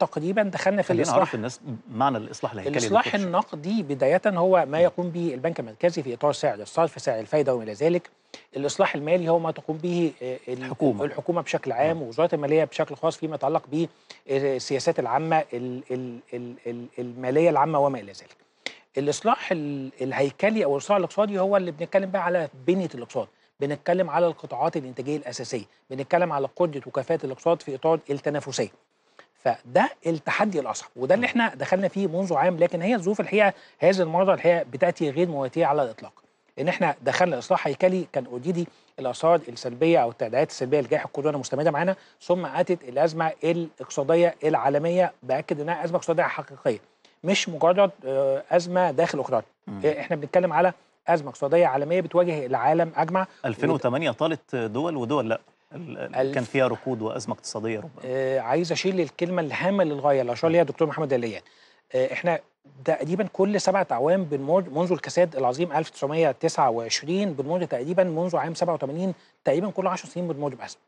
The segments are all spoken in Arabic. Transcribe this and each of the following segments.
تقريبا دخلنا في الاصلاح الناس معنى الاصلاح الهيكلي الاصلاح النقدي بدايه هو ما يقوم به البنك المركزي في اطار سعر الصرف سعر الفائده وما الى ذلك الاصلاح المالي هو ما تقوم به آه، الحكومه الحكومه بشكل نعم. عام ووزاره الماليه بشكل خاص فيما يتعلق بالسياسات العامه الماليه العامه وما الى ذلك الاصلاح الهيكلي او الاصلاح الاقتصادي هو اللي بنتكلم بقى على بنيه الاقتصاد بنتكلم على القطاعات الانتاجيه الاساسيه بنتكلم على قدره وكفاءه الاقتصاد في اطار التنافسيه فده التحدي الاصعب وده اللي احنا دخلنا فيه منذ عام لكن هي الظروف الحقيقه هذه المره الحقيقه بتاتي غير مواتيه على الاطلاق ان احنا دخلنا اصلاح هيكلي كان اوديدي الاثار السلبيه او التداعيات السلبيه لجائحه الكورونا مستمده معانا ثم اتت الازمه الاقتصاديه العالميه باكد انها ازمه اقتصاديه حقيقيه مش مجرد آه، ازمه داخل اوكرانيا إيه، احنا بنتكلم على ازمه اقتصاديه عالميه بتواجه العالم اجمع 2008 و... طالت دول ودول لا كان فيها ركود وازمه اقتصاديه ربما آه عايز اشيل الكلمه الهامه للغايه اللي اشار ليها الدكتور محمد دليان آه احنا تقريبا كل سبعة أعوام بنمر منذ الكساد العظيم 1929 بنمر تقريبا منذ عام 87 تقريبا كل 10 سنين بنمر بأزمة.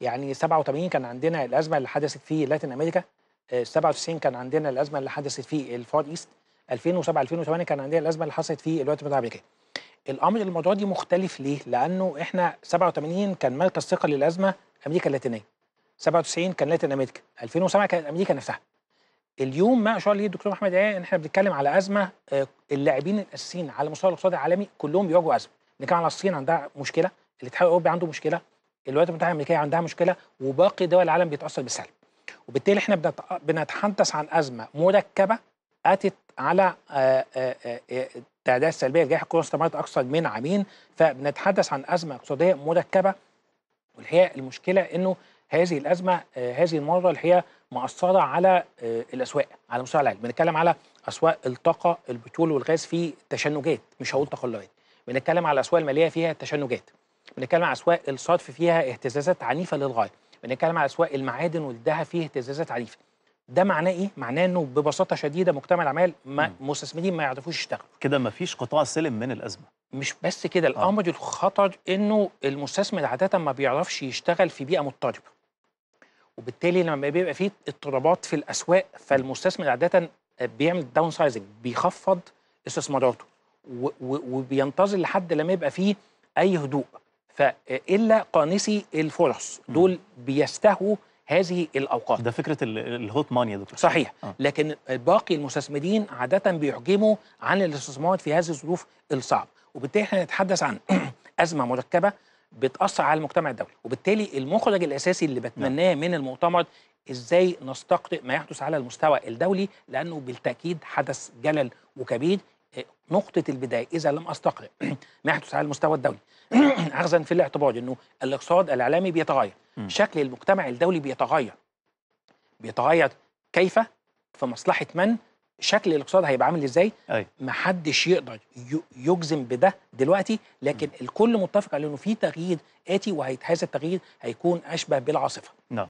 يعني 87 كان عندنا الأزمة اللي حدثت في لاتين أمريكا، آه 97 كان عندنا الأزمة اللي حدثت في الفار إيست، 2007 2008 كان عندنا الأزمة اللي حصلت في الولايات المتحدة الأمريكية. الامر الموضوع دي مختلف ليه؟ لانه احنا 87 كان مركز ثقه للازمه امريكا اللاتينيه 97 كان لاتين امريكا 2007 كانت امريكا نفسها اليوم ما اشار ليه الدكتور محمد عيان ان احنا بنتكلم على ازمه آه، اللاعبين الاساسيين على مستوى الاقتصاد العالمي كلهم بيواجهوا ازمه نتكلم على الصين عندها مشكله الاتحاد الاوروبي عنده مشكله الولايات المتحده الامريكيه عندها مشكله وباقي دول العالم بيتاثر بالسلب وبالتالي احنا بنتحدث عن ازمه مركبه اتت على آه، آه، التأدية السلبية لجائحة كورونا استمرت أكثر من عامين فبنتحدث عن أزمة اقتصادية مركبة والحقيقة المشكلة إنه هذه الأزمة آه، هذه المرة اللي هي مأثرة على آه، الأسواق على مستوى العالم بنتكلم على أسواق الطاقة البترول والغاز في تشنجات مش هقول تقلبات بنتكلم على الأسواق المالية فيها تشنجات بنتكلم على أسواق الصرف فيها اهتزازات عنيفة للغاية بنتكلم على أسواق المعادن والذهب فيه اهتزازات عنيفة ده معناه ايه؟ معناه انه ببساطه شديده مجتمع العمال ما مستثمرين ما يعرفوش يشتغلوا كده ما فيش قطاع سلم من الازمه مش بس كده آه. الامر آه. الخطر انه المستثمر عاده ما بيعرفش يشتغل في بيئه مضطربه وبالتالي لما بيبقى فيه اضطرابات في الاسواق فالمستثمر عاده بيعمل داون سايزنج بيخفض استثماراته وبينتظر لحد لما يبقى فيه اي هدوء فالا قانسي الفرص دول بيستهوا هذه الاوقات ده فكره الهوت ماني يا دكتور صحيح آه. لكن باقي المستثمرين عاده بيحجموا عن الاستثمارات في هذه الظروف الصعبه وبالتالي احنا نتحدث عن ازمه مركبه بتاثر على المجتمع الدولي وبالتالي المخرج الاساسي اللي بتمناه نعم. من المؤتمر ازاي نستقطئ ما يحدث على المستوى الدولي لانه بالتاكيد حدث جلل وكبير نقطة البداية إذا لم أستقرئ ما يحدث على المستوى الدولي أخذا في الاعتبار أنه الاقتصاد الإعلامي بيتغير م. شكل المجتمع الدولي بيتغير بيتغير كيف في مصلحة من شكل الاقتصاد هيبقى عامل ازاي ما حدش يقدر يجزم بده دلوقتي لكن م. الكل متفق على انه في تغيير اتي وهذا التغيير هيكون اشبه بالعاصفه نعم